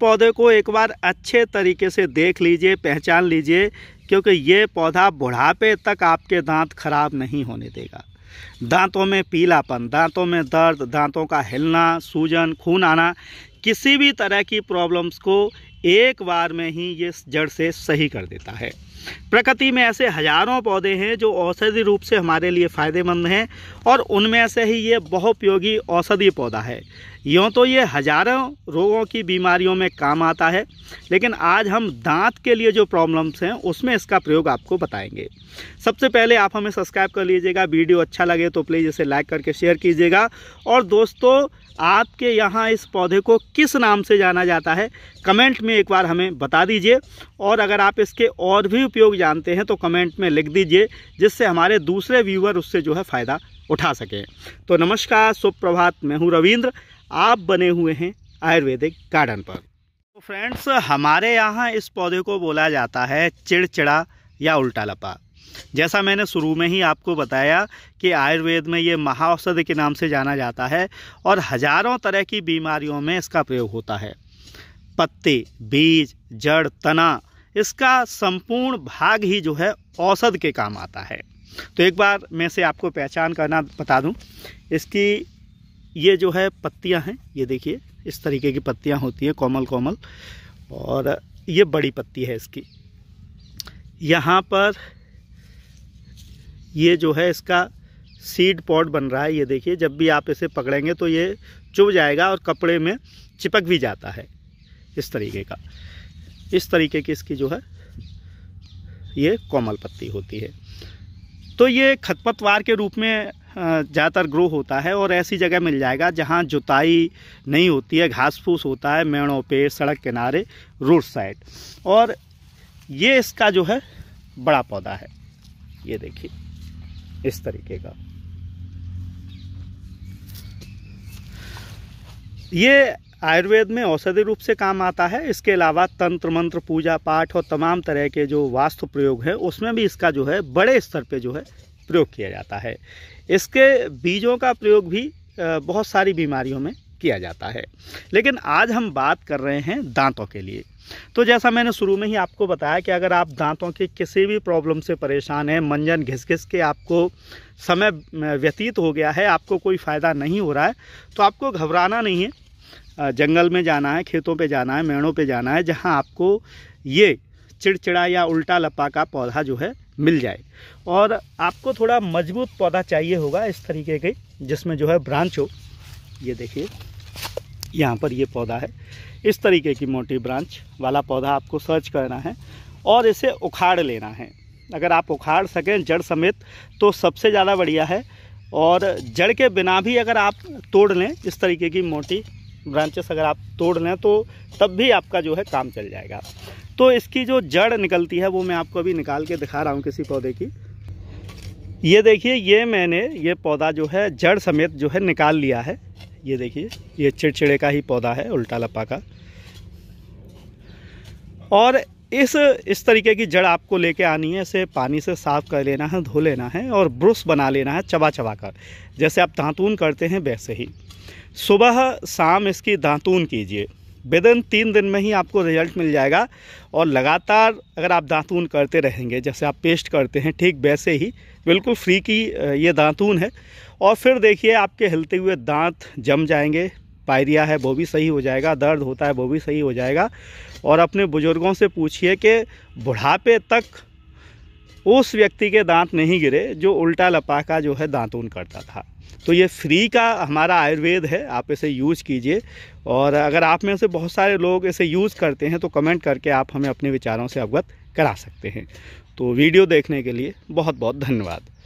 पौधे को एक बार अच्छे तरीके से देख लीजिए पहचान लीजिए क्योंकि ये पौधा बुढ़ापे तक आपके दांत खराब नहीं होने देगा दांतों में पीलापन दांतों में दर्द दांतों का हिलना सूजन खून आना किसी भी तरह की प्रॉब्लम्स को एक बार में ही ये जड़ से सही कर देता है प्रकृति में ऐसे हजारों पौधे हैं जो औषधि रूप से हमारे लिए फ़ायदेमंद हैं और उनमें से ही ये बहुपयोगी औषधि पौधा है यूँ तो ये हज़ारों रोगों की बीमारियों में काम आता है लेकिन आज हम दांत के लिए जो प्रॉब्लम्स हैं उसमें इसका प्रयोग आपको बताएंगे सबसे पहले आप हमें सब्सक्राइब कर लीजिएगा वीडियो अच्छा लगे तो प्लीज़ इसे लाइक करके शेयर कीजिएगा और दोस्तों आपके यहाँ इस पौधे को किस नाम से जाना जाता है कमेंट में एक बार हमें बता दीजिए और अगर आप इसके और भी उपयोग जानते हैं तो कमेंट में लिख दीजिए जिससे हमारे दूसरे व्यूवर उससे जो है फ़ायदा उठा सकें तो नमस्कार सुप्रभात मैं हूँ रविंद्र आप बने हुए हैं आयुर्वेदिक गार्डन पर तो फ्रेंड्स हमारे यहाँ इस पौधे को बोला जाता है चिड़चिड़ा या उल्टा लपा जैसा मैंने शुरू में ही आपको बताया कि आयुर्वेद में ये महाऔषध के नाम से जाना जाता है और हजारों तरह की बीमारियों में इसका प्रयोग होता है पत्ते बीज जड़ तना इसका संपूर्ण भाग ही जो है औषध के काम आता है तो एक बार मैं से आपको पहचान करना बता दूं इसकी ये जो है पत्तियां हैं ये देखिए इस तरीके की पत्तियां होती हैं कोमल कोमल और ये बड़ी पत्ती है इसकी यहाँ पर ये जो है इसका सीड पॉड बन रहा है ये देखिए जब भी आप इसे पकड़ेंगे तो ये चुभ जाएगा और कपड़े में चिपक भी जाता है इस तरीके का इस तरीके की इसकी जो है ये कोमल पत्ती होती है तो ये खतपतवार के रूप में ज़्यादातर ग्रो होता है और ऐसी जगह मिल जाएगा जहाँ जुताई नहीं होती है घास फूस होता है मेड़ों पे सड़क किनारे रोड साइड और ये इसका जो है बड़ा पौधा है ये देखिए इस तरीके का ये आयुर्वेद में औषधि रूप से काम आता है इसके अलावा तंत्र मंत्र पूजा पाठ और तमाम तरह के जो वास्तु प्रयोग है उसमें भी इसका जो है बड़े स्तर पे जो है प्रयोग किया जाता है इसके बीजों का प्रयोग भी बहुत सारी बीमारियों में किया जाता है लेकिन आज हम बात कर रहे हैं दांतों के लिए तो जैसा मैंने शुरू में ही आपको बताया कि अगर आप दांतों के किसी भी प्रॉब्लम से परेशान हैं मंजन घिस घिस के आपको समय व्यतीत हो गया है आपको कोई फ़ायदा नहीं हो रहा है तो आपको घबराना नहीं है जंगल में जाना है खेतों पे जाना है मेड़ों पे जाना है जहां आपको ये चिड़चिड़ा या उल्टा लपा का पौधा जो है मिल जाए और आपको थोड़ा मजबूत पौधा चाहिए होगा इस तरीके के जिसमें जो है ब्रांच हो ये देखिए यहाँ पर ये पौधा है इस तरीके की मोटी ब्रांच वाला पौधा आपको सर्च करना है और इसे उखाड़ लेना है अगर आप उखाड़ सकें जड़ समेत तो सबसे ज़्यादा बढ़िया है और जड़ के बिना भी अगर आप तोड़ लें इस तरीके की मोटी ब्रांचेस अगर आप तोड़ लें तो तब भी आपका जो है काम चल जाएगा तो इसकी जो जड़ निकलती है वो मैं आपको अभी निकाल के दिखा रहा हूँ किसी पौधे की ये देखिए ये मैंने ये पौधा जो है जड़ समेत जो है निकाल लिया है ये देखिए ये चिड़चिड़े का ही पौधा है उल्टा लपा का और इस इस तरीके की जड़ आपको लेके आनी है इसे पानी से साफ़ कर लेना है धो लेना है और ब्रश बना लेना है चबा चबा कर जैसे आप दांतून करते हैं वैसे ही सुबह शाम इसकी दांतून कीजिए विदिन तीन दिन में ही आपको रिजल्ट मिल जाएगा और लगातार अगर आप दांतून करते रहेंगे जैसे आप पेस्ट करते हैं ठीक वैसे ही बिल्कुल फ्री की ये दांतून है और फिर देखिए आपके हिलते हुए दांत जम जाएंगे पायरिया है वो भी सही हो जाएगा दर्द होता है वो भी सही हो जाएगा और अपने बुज़ुर्गों से पूछिए कि बुढ़ापे तक उस व्यक्ति के दांत नहीं गिरे जो उल्टा लपा का जो है दांतून करता था तो ये फ्री का हमारा आयुर्वेद है आप इसे यूज कीजिए और अगर आप में से बहुत सारे लोग इसे यूज़ करते हैं तो कमेंट करके आप हमें अपने विचारों से अवगत करा सकते हैं तो वीडियो देखने के लिए बहुत बहुत धन्यवाद